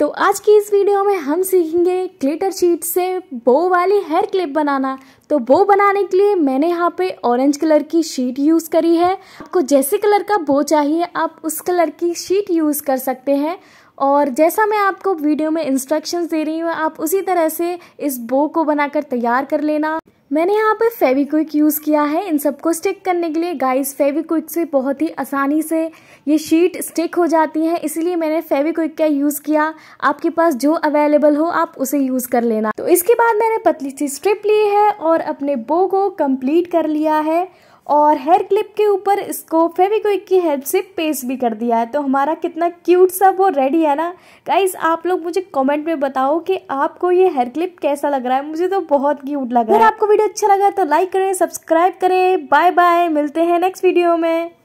तो आज की इस वीडियो में हम सीखेंगे क्लिटर शीट से बो वाली हेयर क्लिप बनाना तो वो बनाने के लिए मैंने यहाँ पे ऑरेंज कलर की शीट यूज़ करी है आपको जैसे कलर का बो चाहिए आप उस कलर की शीट यूज़ कर सकते हैं और जैसा मैं आपको वीडियो में इंस्ट्रक्शंस दे रही हूँ आप उसी तरह से इस बो को बनाकर तैयार कर लेना मैंने यहाँ पे फेविक्विक यूज़ किया है इन सबको स्टिक करने के लिए गाइस फेविक्विक से बहुत ही आसानी से ये शीट स्टिक हो जाती है इसलिए मैंने फेविक्विक का यूज़ किया आपके पास जो अवेलेबल हो आप उसे यूज़ कर लेना तो इसके बाद मैंने पतली सी स्ट्रिप ली है और और अपने बो को कंप्लीट कर लिया है और हेयर क्लिप के ऊपर इसको फेविक्विक की हेल्प से पेस्ट भी कर दिया है तो हमारा कितना क्यूट सा वो रेडी है ना गाइस आप लोग मुझे कमेंट में बताओ कि आपको ये हेयर क्लिप कैसा लग रहा है मुझे तो बहुत क्यूट लगा अगर आपको वीडियो अच्छा लगा तो लाइक करें सब्सक्राइब करें बाय बाय मिलते हैं नेक्स्ट वीडियो में